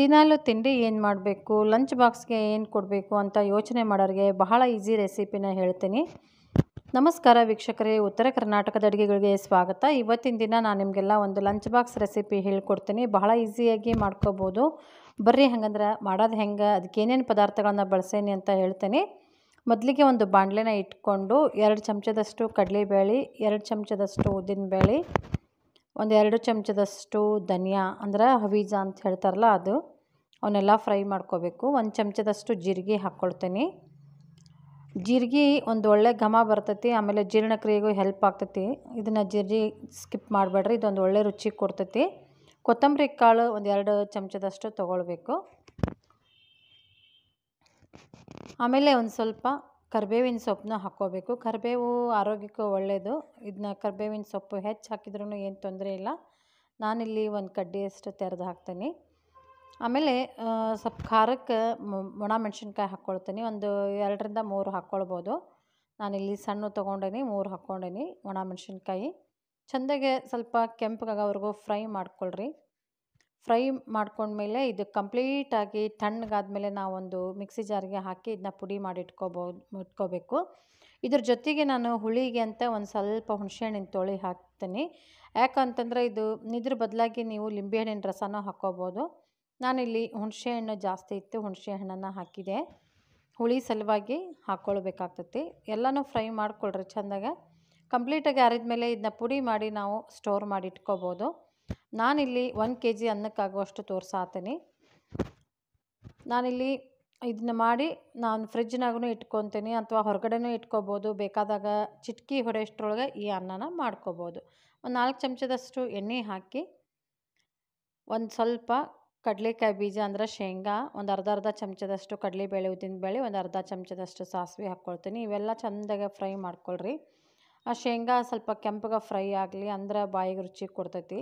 ದಿನಾಲು ತಿಂಡಿ ಏನು ಮಾಡಬೇಕು ಲಂಚ್ ಬಾಕ್ಸ್ಗೆ ಏನು ಕೊಡಬೇಕು ಅಂತ ಯೋಚನೆ ಮಾಡೋರಿಗೆ ಬಹಳ ಈಸಿ ರೆಸಿಪಿನ ಹೇಳ್ತೀನಿ ನಮಸ್ಕಾರ ವೀಕ್ಷಕರೇ ಉತ್ತರ ಕರ್ನಾಟಕದ ಅಡುಗೆಗಳಿಗೆ ಸ್ವಾಗತ ಇವತ್ತಿನ ದಿನ ನಾನು ನಿಮಗೆಲ್ಲ ಒಂದು ಲಂಚ್ ಬಾಕ್ಸ್ ರೆಸಿಪಿ ಹೇಳ್ಕೊಡ್ತೀನಿ ಬಹಳ ಈಸಿಯಾಗಿ ಮಾಡ್ಕೋಬೋದು ಬರ್ರಿ ಹಂಗಂದ್ರೆ ಮಾಡೋದು ಹೆಂಗೆ ಅದಕ್ಕೇನೇನು ಪದಾರ್ಥಗಳನ್ನ ಬಳಸೇನಿ ಅಂತ ಹೇಳ್ತೀನಿ ಮೊದಲಿಗೆ ಒಂದು ಬಾಣಲೆನ ಇಟ್ಕೊಂಡು ಎರಡು ಚಮಚದಷ್ಟು ಕಡಲೆಬೇಳೆ ಎರಡು ಚಮಚದಷ್ಟು ಉದ್ದಿನಬೇಳೆ ಒಂದೆರಡು ಚಮಚದಷ್ಟು ಧನಿಯಾ ಅಂದ್ರೆ ಹವೀಜ ಅಂತ ಹೇಳ್ತಾರಲ್ಲ ಅದು ಅವನ್ನೆಲ್ಲ ಫ್ರೈ ಮಾಡ್ಕೋಬೇಕು ಒಂದು ಚಮಚದಷ್ಟು ಜೀರಿಗೆ ಹಾಕ್ಕೊಳ್ತೀನಿ ಜೀರಿಗೆ ಒಂದು ಒಳ್ಳೆ ಘಮ ಬರ್ತೈತಿ ಆಮೇಲೆ ಜೀರ್ಣಕ್ರಿಯೆಗೂ ಹೆಲ್ಪ್ ಆಗ್ತೈತಿ ಇದನ್ನು ಜೀರಿಗೆ ಸ್ಕಿಪ್ ಮಾಡಬೇಡ್ರಿ ಇದೊಂದು ಒಳ್ಳೆ ರುಚಿ ಕೊಡ್ತೈತಿ ಕೊತ್ತಂಬರಿ ಕಾಳು ಒಂದು ಎರಡು ಚಮಚದಷ್ಟು ತೊಗೊಳ್ಬೇಕು ಆಮೇಲೆ ಒಂದು ಸ್ವಲ್ಪ ಕರ್ಬೇವಿನ ಸೊಪ್ಪನ್ನ ಹಾಕ್ಕೋಬೇಕು ಕರಿಬೇವು ಆರೋಗ್ಯಕ್ಕೂ ಒಳ್ಳೆಯದು ಇದನ್ನ ಕರಿಬೇವಿನ ಸೊಪ್ಪು ಹೆಚ್ಚು ಹಾಕಿದ್ರೂ ಏನು ತೊಂದರೆ ಇಲ್ಲ ನಾನಿಲ್ಲಿ ಒಂದು ಕಡ್ಡಿಯಷ್ಟು ತೆರೆದು ಹಾಕ್ತೀನಿ ಆಮೇಲೆ ಸ್ವಲ್ಪ ಖಾರಕ್ಕೆ ಒಣ ಮೆಣಸಿನ್ಕಾಯಿ ಹಾಕ್ಕೊಳ್ತೀನಿ ಒಂದು ಎರಡರಿಂದ ಮೂರು ಹಾಕ್ಕೊಳ್ಬೋದು ನಾನಿಲ್ಲಿ ಸಣ್ಣ ತೊಗೊಂಡೇನಿ ಮೂರು ಹಾಕ್ಕೊಂಡೇನಿ ಒಣ ಮೆಣಸಿನ್ಕಾಯಿ ಚೆಂದಾಗೆ ಸ್ವಲ್ಪ ಕೆಂಪಗಾಗೋವರೆಗೂ ಫ್ರೈ ಮಾಡ್ಕೊಳ್ರಿ ಫ್ರೈ ಮಾಡ್ಕೊಂಡ್ಮೇಲೆ ಇದು ಕಂಪ್ಲೀಟಾಗಿ ತಣ್ಣಗಾದ್ಮೇಲೆ ನಾವೊಂದು ಮಿಕ್ಸಿ ಜಾರಿಗೆ ಹಾಕಿ ಇದನ್ನ ಪುಡಿ ಮಾಡಿ ಇಟ್ಕೋಬೋದು ಇಟ್ಕೋಬೇಕು ಇದ್ರ ಜೊತೆಗೆ ನಾನು ಹುಳಿಗೆ ಅಂತ ಒಂದು ಸ್ವಲ್ಪ ಹುಣಸೆಹಣ್ಣಿನ ತೊಳಿ ಹಾಕ್ತೀನಿ ಯಾಕಂತಂದರೆ ಇದು ಇದ್ರ ಬದಲಾಗಿ ನೀವು ಲಿಂಬೆಹಣ್ಣಿನ ರಸನೂ ಹಾಕ್ಕೋಬೋದು ನಾನಿಲ್ಲಿ ಹುಣಸೆಹಣ್ಣು ಜಾಸ್ತಿ ಇತ್ತು ಹುಣಸೆಹಣ್ಣನ್ನು ಹಾಕಿದೆ ಹುಳಿ ಸಲುವಾಗಿ ಹಾಕ್ಕೊಳ್ಬೇಕಾಗ್ತತಿ ಎಲ್ಲನೂ ಫ್ರೈ ಮಾಡಿಕೊಳ್ರಿ ಚೆಂದಾಗ ಕಂಪ್ಲೀಟಾಗಿ ಅರಿದ ಮೇಲೆ ಇದನ್ನ ಪುಡಿ ಮಾಡಿ ನಾವು ಸ್ಟೋರ್ ಮಾಡಿ ಇಟ್ಕೋಬೋದು ನಾನಿಲ್ಲಿ ಒಂದು ಕೆ ಜಿ ಅನ್ನಕ್ಕಾಗುವಷ್ಟು ತೋರಿಸಾತೀನಿ ನಾನಿಲ್ಲಿ ಇದನ್ನ ಮಾಡಿ ನಾನು ಫ್ರಿಜ್ನಾಗೂ ಇಟ್ಕೊತೀನಿ ಅಥವಾ ಹೊರಗಡೆನೂ ಇಟ್ಕೋಬೋದು ಬೇಕಾದಾಗ ಚಿಟಕಿ ಹೊಡೆಷ್ಟ್ರೊಳಗೆ ಈ ಅನ್ನನ ಮಾಡ್ಕೋಬೋದು ಒಂದು ನಾಲ್ಕು ಚಮಚದಷ್ಟು ಎಣ್ಣೆ ಹಾಕಿ ಒಂದು ಸ್ವಲ್ಪ ಕಡಲೆಕಾಯಿ ಬೀಜ ಅಂದರೆ ಶೇಂಗಾ ಒಂದು ಅರ್ಧ ಅರ್ಧ ಚಮಚದಷ್ಟು ಕಡಲೆಬೇಳೆ ಬೇಳೆ ಒಂದು ಅರ್ಧ ಚಮಚದಷ್ಟು ಸಾಸಿವೆ ಹಾಕ್ಕೊಳ್ತೀನಿ ಇವೆಲ್ಲ ಚೆಂದಾಗ ಫ್ರೈ ಮಾಡ್ಕೊಳ್ರಿ ಆ ಶೇಂಗಾ ಸ್ವಲ್ಪ ಕೆಂಪಗೆ ಫ್ರೈ ಆಗಲಿ ಅಂದ್ರೆ ಬಾಯಿಗೆ ರುಚಿ ಕೊಡ್ತೈತಿ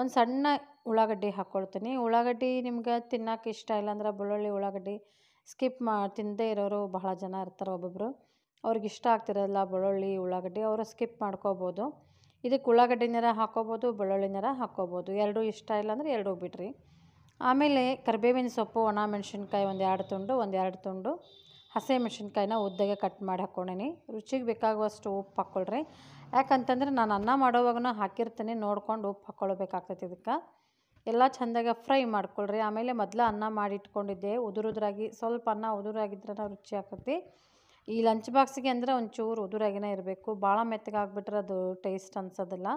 ಒಂದು ಸಣ್ಣ ಉಳ್ಳಾಗಡ್ಡಿ ಹಾಕ್ಕೊಳ್ತೀನಿ ಉಳ್ಳಾಗಡ್ಡಿ ನಿಮ್ಗೆ ತಿನ್ನೋಕೆ ಇಷ್ಟ ಇಲ್ಲಾಂದ್ರೆ ಬೆಳ್ಳುಳ್ಳಿ ಉಳ್ಳಾಗಡ್ಡಿ ಸ್ಕಿಪ್ ಮಾ ತಿನ್ನದೇ ಇರೋರು ಬಹಳ ಜನ ಇರ್ತಾರೆ ಒಬ್ಬೊಬ್ಬರು ಅವ್ರಿಗೆ ಇಷ್ಟ ಆಗ್ತಿರೋಲ್ಲ ಬೆಳ್ಳುಳ್ಳಿ ಉಳ್ಳಾಗಡ್ಡಿ ಅವರು ಸ್ಕಿಪ್ ಮಾಡ್ಕೋಬೋದು ಇದಕ್ಕೆ ಉಳ್ಳಾಗಡ್ಡಿನರ ಹಾಕ್ಕೊಬೋದು ಹಾಕ್ಕೋಬೋದು ಬೆಳ್ಳುಳ್ಳಿ ಹಾಕ್ಕೋಬೋದು ಎರಡೂ ಇಷ್ಟ ಇಲ್ಲಾಂದರೆ ಎರಡೂ ಬಿಡ್ರಿ ಆಮೇಲೆ ಕರಿಬೇವಿನ ಸೊಪ್ಪು ಒಣ ಮೆಣಸಿನ್ಕಾಯಿ ಒಂದು ಎರಡು ತುಂಡು ಒಂದು ಎರಡು ತುಂಡು ಮೆಣಸಿನ್ಕಾಯಿನ ಉದ್ದಗೆ ಕಟ್ ಮಾಡಿ ಹಾಕ್ಕೊಂಡೇನಿ ರುಚಿಗೆ ಬೇಕಾಗುವಷ್ಟು ಉಪ್ಪು ಹಾಕ್ಕೊಳ್ರಿ ಯಾಕಂತಂದ್ರೆ ನಾನು ಅನ್ನ ಮಾಡೋವಾಗೂ ಹಾಕಿರ್ತೀನಿ ನೋಡ್ಕೊಂಡು ಉಪ್ಪು ಹಾಕ್ಕೊಳ್ಬೇಕಾಗ್ತೈತಿ ಇದಕ್ಕೆ ಎಲ್ಲ ಚೆಂದಾಗಿ ಫ್ರೈ ಮಾಡ್ಕೊಳ್ರಿ ಆಮೇಲೆ ಮೊದಲು ಅನ್ನ ಮಾಡಿಟ್ಕೊಂಡಿದ್ದೆ ಉದುರುದ್ರಾಗಿ ಸ್ವಲ್ಪ ಅನ್ನ ಉದುರಾಗಿದ್ರೆ ರುಚಿ ಹಾಕತಿ ಈ ಲಂಚ್ ಬಾಕ್ಸ್ಗೆ ಅಂದರೆ ಒಂಚೂರು ಉದುರಾಗಿನೇ ಇರಬೇಕು ಭಾಳ ಮೆತ್ತಗಾಗ್ಬಿಟ್ರೆ ಅದು ಟೇಸ್ಟ್ ಅನ್ಸೋದಿಲ್ಲ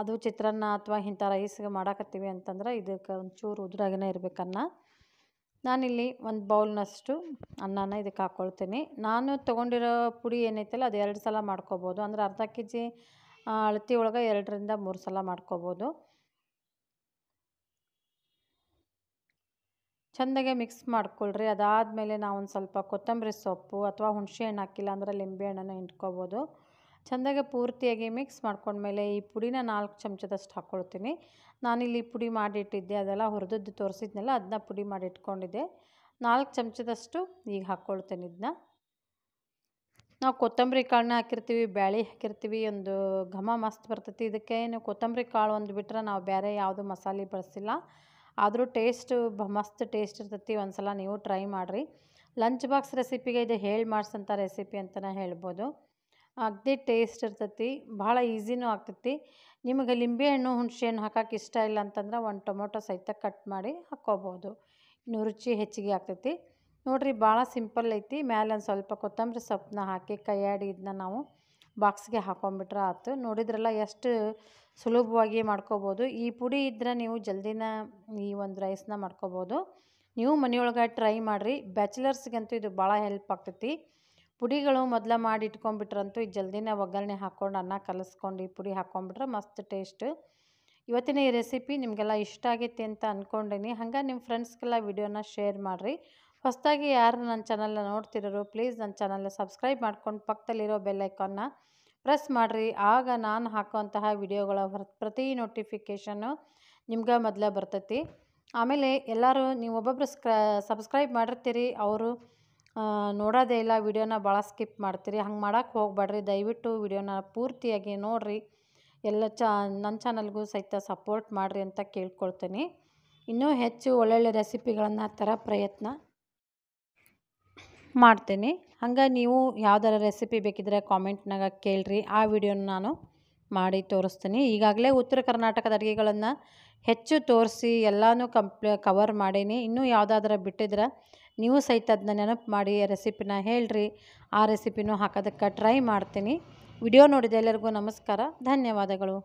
ಅದು ಚಿತ್ರಾನ್ನ ಅಥವಾ ಇಂಥ ರೈಸ್ಗೆ ಮಾಡಾಕತ್ತೀವಿ ಅಂತಂದ್ರೆ ಇದಕ್ಕೆ ಒಂಚೂರು ಉದುರಾಗಿನೇ ಇರಬೇಕನ್ನ ನಾನಿಲ್ಲಿ ಒಂದು ಬೌಲ್ನಷ್ಟು ಅನ್ನನ ಇದಕ್ಕೆ ಹಾಕ್ಕೊಳ್ತೀನಿ ನಾನು ತೊಗೊಂಡಿರೋ ಪುಡಿ ಏನೈತಲ್ಲ ಅದು ಎರಡು ಸಲ ಮಾಡ್ಕೋಬೋದು ಅಂದರೆ ಅರ್ಧ ಕೆ ಜಿ ಅಳತಿ ಒಳಗೆ ಎರಡರಿಂದ ಮೂರು ಸಲ ಮಾಡ್ಕೋಬೋದು ಚೆಂದಾಗೆ ಮಿಕ್ಸ್ ಮಾಡ್ಕೊಳ್ರಿ ಅದಾದಮೇಲೆ ನಾವು ಒಂದು ಸ್ವಲ್ಪ ಕೊತ್ತಂಬರಿ ಸೊಪ್ಪು ಅಥವಾ ಹುಣಸೆ ಹಣ್ಣು ಹಾಕಿಲ್ಲ ಅಂದರೆ ಲಿಂಬೆ ಹಣ್ಣನ್ನು ಹಿಂಡ್ಕೋಬೋದು ಚೆಂದಾಗಿ ಪೂರ್ತಿಯಾಗಿ ಮಿಕ್ಸ್ ಮಾಡ್ಕೊಂಡ್ಮೇಲೆ ಈ ಪುಡಿನ ನಾಲ್ಕು ಚಮಚದಷ್ಟು ಹಾಕ್ಕೊಳ್ತೀನಿ ನಾನಿಲ್ಲಿ ಪುಡಿ ಮಾಡಿಟ್ಟಿದ್ದೆ ಅದೆಲ್ಲ ಹುರಿದದ್ದು ತೋರಿಸಿದ್ನಲ್ಲ ಅದನ್ನ ಪುಡಿ ಮಾಡಿ ಇಟ್ಕೊಂಡಿದ್ದೆ ನಾಲ್ಕು ಚಮಚದಷ್ಟು ಈಗ ಹಾಕ್ಕೊಳ್ತೇನೆ ಇದನ್ನ ನಾವು ಕೊತ್ತಂಬರಿ ಕಾಳನ್ನ ಹಾಕಿರ್ತೀವಿ ಬ್ಯಾಳಿ ಹಾಕಿರ್ತೀವಿ ಒಂದು ಘಮ ಮಸ್ತ್ ಬರ್ತೈತಿ ಇದಕ್ಕೆ ಏನು ಕೊತ್ತಂಬರಿ ಕಾಳು ಒಂದು ಬಿಟ್ರೆ ನಾವು ಬೇರೆ ಯಾವುದು ಮಸಾಲೆ ಬಳಸಿಲ್ಲ ಆದರೂ ಟೇಸ್ಟ್ ಮಸ್ತ್ ಟೇಸ್ಟ್ ಇರ್ತೈತಿ ಒಂದು ಸಲ ನೀವು ಟ್ರೈ ಮಾಡಿರಿ ಲಂಚ್ ಬಾಕ್ಸ್ ರೆಸಿಪಿಗೆ ಇದು ಹೇಳಿ ಮಾಡಿಸಂಥ ರೆಸಿಪಿ ಅಂತಲೇ ಹೇಳ್ಬೋದು ಅಗದಿ ಟೇಸ್ಟ್ ಇರ್ತೈತಿ ಭಾಳ ಈಸಿನೂ ಆಗ್ತೈತಿ ನಿಮಗೆ ಲಿಂಬೆಹಣ್ಣು ಹುಣಸೆಹಣ್ಣು ಹಾಕಕ್ಕೆ ಇಷ್ಟ ಇಲ್ಲ ಅಂತಂದ್ರೆ ಒಂದು ಟೊಮೊಟೊ ಸಹಿತ ಕಟ್ ಮಾಡಿ ಹಾಕ್ಕೋಬೋದು ಇನ್ನು ರುಚಿ ಹೆಚ್ಚಿಗೆ ಆಗ್ತೈತಿ ನೋಡಿರಿ ಭಾಳ ಸಿಂಪಲ್ ಐತಿ ಮೇಲೆ ಒಂದು ಸ್ವಲ್ಪ ಕೊತ್ತಂಬರಿ ಸೊಪ್ಪನ್ನ ಹಾಕಿ ಕೈಯಾಡಿ ಇದನ್ನ ನಾವು ಬಾಕ್ಸ್ಗೆ ಹಾಕೊಂಬಿಟ್ರೆ ಆಯ್ತು ನೋಡಿದ್ರಲ್ಲ ಎಷ್ಟು ಸುಲಭವಾಗಿ ಮಾಡ್ಕೋಬೋದು ಈ ಪುಡಿ ಇದ್ದರೆ ನೀವು ಜಲ್ದಿನ ಈ ಒಂದು ರೈಸ್ನ ಮಾಡ್ಕೋಬೋದು ನೀವು ಮನೆಯೊಳಗೆ ಟ್ರೈ ಮಾಡಿರಿ ಬ್ಯಾಚುಲರ್ಸ್ಗಂತೂ ಇದು ಭಾಳ ಹೆಲ್ಪ್ ಆಗ್ತೈತಿ ಪುಡಿಗಳು ಮೊದಲ ಮಾಡಿ ಇಟ್ಕೊಂಡ್ಬಿಟ್ರಂತೂ ಈ ಜಲ್ದಿನೇ ಒಗ್ಗರಣೆ ಹಾಕ್ಕೊಂಡು ಅನ್ನ ಕಲಸ್ಕೊಂಡು ಈ ಪುಡಿ ಹಾಕ್ಕೊಂಡ್ಬಿಟ್ರೆ ಮಸ್ತ್ ಟೇಸ್ಟ್ ಇವತ್ತಿನ ಈ ರೆಸಿಪಿ ನಿಮಗೆಲ್ಲ ಇಷ್ಟ ಆಗೈತಿ ಅಂತ ಅಂದ್ಕೊಂಡಿನಿ ಹಂಗೆ ನಿಮ್ಮ ಫ್ರೆಂಡ್ಸ್ಗೆಲ್ಲ ವಿಡಿಯೋನ ಶೇರ್ ಮಾಡಿರಿ ಹೊಸದಾಗಿ ಯಾರು ನನ್ನ ಚಾನಲ್ನ ನೋಡ್ತಿರೋರು ಪ್ಲೀಸ್ ನನ್ನ ಚಾನಲ್ನ ಸಬ್ಸ್ಕ್ರೈಬ್ ಮಾಡ್ಕೊಂಡು ಪಕ್ಕದಲ್ಲಿರೋ ಬೆಲ್ಲೈಕನ್ನ ಪ್ರೆಸ್ ಮಾಡಿರಿ ಆಗ ನಾನು ಹಾಕುವಂತಹ ವಿಡಿಯೋಗಳ ಪ್ರತಿ ನೋಟಿಫಿಕೇಷನ್ನು ನಿಮ್ಗೆ ಮೊದಲೇ ಬರ್ತೈತಿ ಆಮೇಲೆ ಎಲ್ಲರೂ ನೀವು ಒಬ್ಬೊಬ್ಬರು ಸ್ಕ್ರ ಸಬ್ಸ್ಕ್ರೈಬ್ ಮಾಡಿರ್ತೀರಿ ಅವರು ನೋಡೋದೇ ಇಲ್ಲ ವೀಡಿಯೋನ ಭಾಳ ಸ್ಕಿಪ್ ಮಾಡ್ತೀರಿ ಹಂಗೆ ಮಾಡೋಕ್ಕೆ ಹೋಗಬೇಡ್ರಿ ದಯವಿಟ್ಟು ವೀಡಿಯೋನ ಪೂರ್ತಿಯಾಗಿ ನೋಡಿರಿ ಎಲ್ಲ ಚ ನನ್ನ ಚಾನಲ್ಗೂ ಸಹಿತ ಸಪೋರ್ಟ್ ಮಾಡಿರಿ ಅಂತ ಕೇಳ್ಕೊಳ್ತೀನಿ ಇನ್ನೂ ಹೆಚ್ಚು ಒಳ್ಳೊಳ್ಳೆ ರೆಸಿಪಿಗಳನ್ನು ಥರ ಪ್ರಯತ್ನ ಮಾಡ್ತೀನಿ ಹಂಗೆ ನೀವು ಯಾವ್ದಾರ ರೆಸಿಪಿ ಬೇಕಿದ್ರೆ ಕಾಮೆಂಟ್ನಾಗ ಕೇಳಿರಿ ಆ ವಿಡಿಯೋನ ನಾನು ಮಾಡಿ ತೋರಿಸ್ತೀನಿ ಈಗಾಗಲೇ ಉತ್ತರ ಕರ್ನಾಟಕದ ಅಡುಗೆಗಳನ್ನು ಹೆಚ್ಚು ತೋರಿಸಿ ಎಲ್ಲನೂ ಕಂಪ್ಲೇ ಕವರ್ ಮಾಡೀನಿ ಇನ್ನೂ ಯಾವುದಾದ್ರೂ ಬಿಟ್ಟಿದ್ರೆ ನೀವು ಸಹಿತ ಅದನ್ನ ನೆನಪು ಮಾಡಿ ರೆಸಿಪಿನ ಹೇಳ್ರಿ ಆ ರೆಸಿಪಿನೂ ಹಾಕೋದಕ್ಕೆ ಟ್ರೈ ಮಾಡ್ತೀನಿ ವಿಡಿಯೋ ನೋಡಿದ ಎಲ್ಲರಿಗೂ ನಮಸ್ಕಾರ ಧನ್ಯವಾದಗಳು